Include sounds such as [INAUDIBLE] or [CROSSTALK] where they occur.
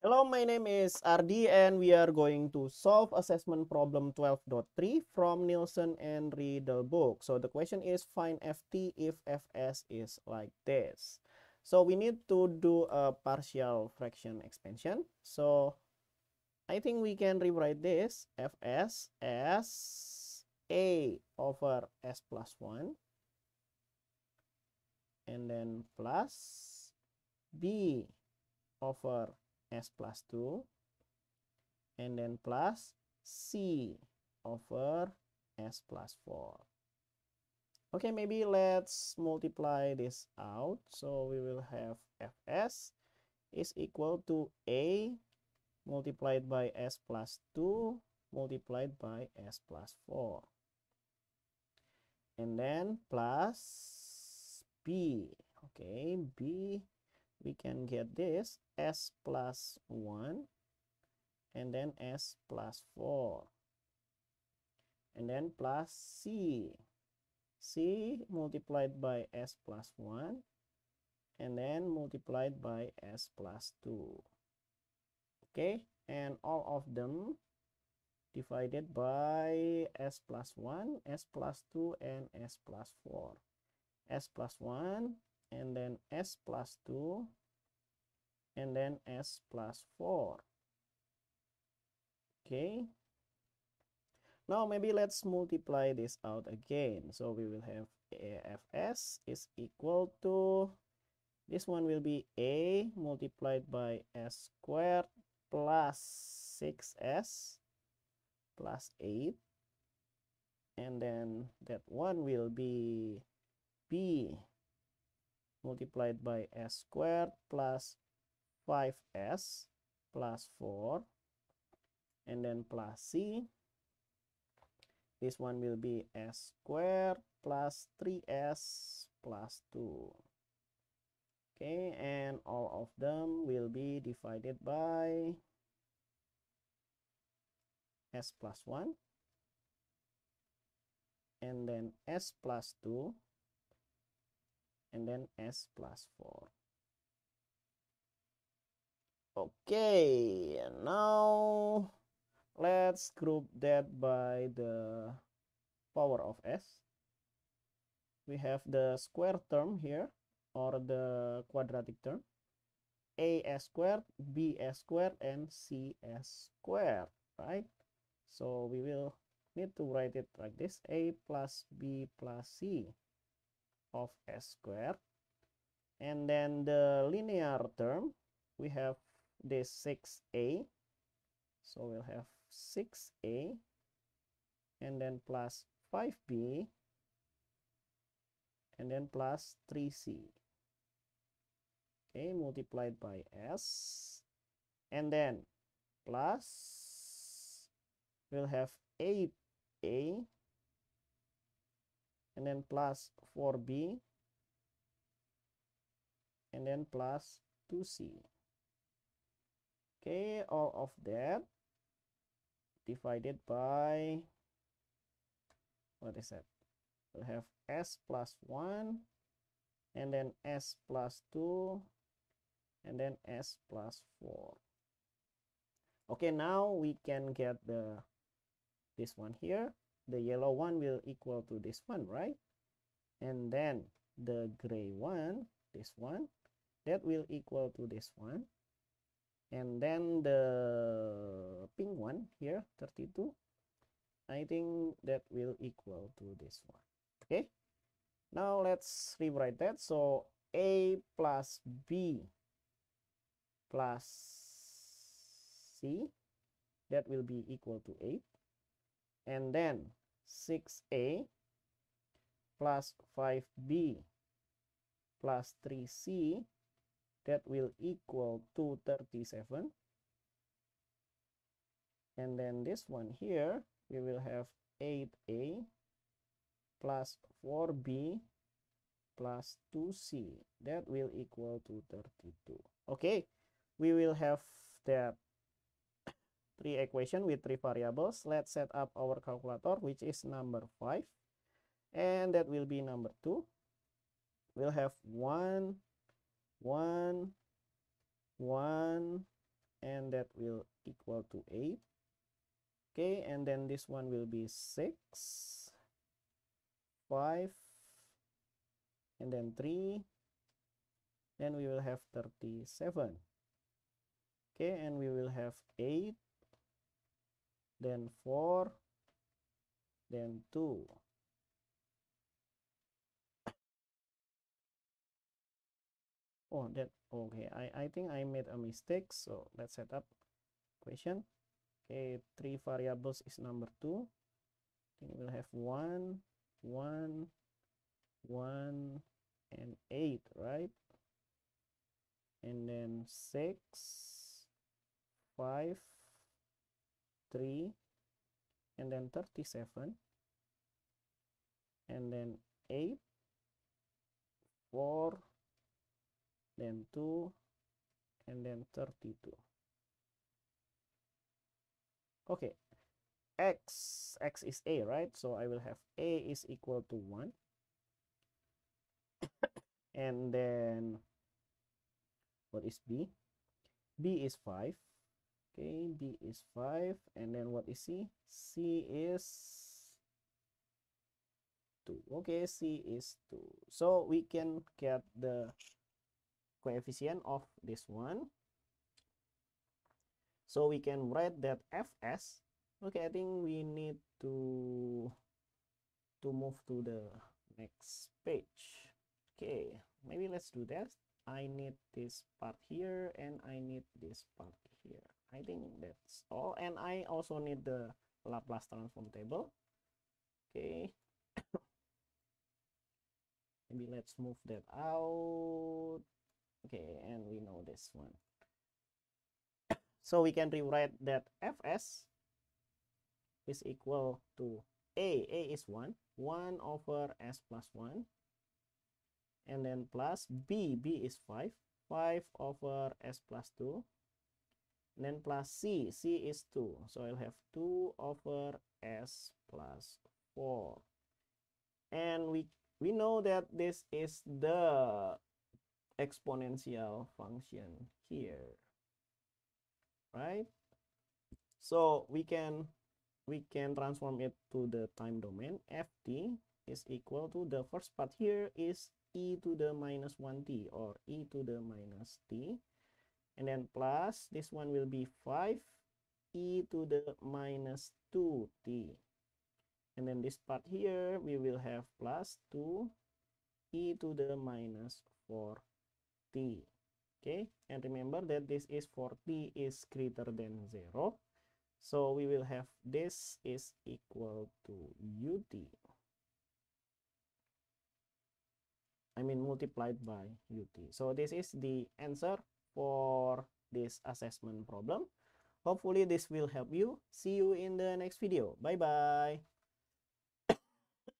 Hello, my name is Ardi and we are going to solve assessment problem 12.3 from Nielsen and the book. So the question is find ft if fs is like this. So we need to do a partial fraction expansion. So I think we can rewrite this fs as a over s plus 1 and then plus b over s plus 2 and then plus c over s plus 4 okay maybe let's multiply this out so we will have fs is equal to a multiplied by s plus 2 multiplied by s plus 4 and then plus b okay b we can get this s plus 1 and then s plus 4 and then plus c c multiplied by s plus 1 and then multiplied by s plus 2 okay and all of them divided by s plus 1 s plus 2 and s plus 4 s plus 1 and then s plus 2 and then s plus 4 okay now maybe let's multiply this out again so we will have afs is equal to this one will be a multiplied by s squared plus 6s plus 8 and then that one will be b multiplied by s squared plus 5s plus 4 and then plus c this one will be s squared plus 3s plus 2 okay and all of them will be divided by s plus 1 and then s plus 2 and then s plus 4 okay and now let's group that by the power of s we have the square term here or the quadratic term a s squared b s squared and c s squared right so we will need to write it like this a plus b plus c of s squared and then the linear term we have this 6a so we'll have 6a and then plus 5b and then plus 3c okay multiplied by s and then plus we'll have 8a and then plus 4b and then plus 2c okay all of that divided by what is that we'll have s plus 1 and then s plus 2 and then s plus 4 okay now we can get the this one here the yellow one will equal to this one right and then the gray one this one that will equal to this one and then the pink one here 32 i think that will equal to this one okay now let's rewrite that so a plus b plus c that will be equal to 8 and then 6a plus 5b plus 3c that will equal to 37 and then this one here we will have 8a plus 4b plus 2c that will equal to 32 okay we will have that three equation with three variables. Let's set up our calculator, which is number 5. And that will be number 2. We'll have one, one, one, and that will equal to 8. Okay, and then this one will be 6, 5, and then 3. Then we will have 37. Okay, and we will have 8, then 4 then 2 oh that okay i i think i made a mistake so let's set up question okay three variables is number two I think we'll have one one one and eight right and then six five 3 and then 37 and then 8 4 then 2 and then 32 okay x x is a right so i will have a is equal to 1 [COUGHS] and then what is b b is 5 okay b is 5 and then what is c c is 2 okay c is 2 so we can get the coefficient of this one so we can write that fs okay i think we need to to move to the next page okay maybe let's do that i need this part here and i need this part here I think that's all. And I also need the Laplace transform table. Okay. [COUGHS] Maybe let's move that out. Okay, and we know this one. [COUGHS] so we can rewrite that fs is equal to a. a is 1. 1 over s plus 1. And then plus b. b is 5. 5 over s plus 2 and then plus C, C is 2. So I'll have 2 over S plus 4. And we, we know that this is the exponential function here, right? So we can, we can transform it to the time domain. ft is equal to the first part here is e to the minus 1t or e to the minus t and then plus this one will be 5 e to the minus 2t and then this part here we will have plus 2 e to the minus 4t okay and remember that this is for t is greater than 0 so we will have this is equal to ut I mean multiplied by ut so this is the answer for this assessment problem. Hopefully this will help you. See you in the next video. Bye-bye.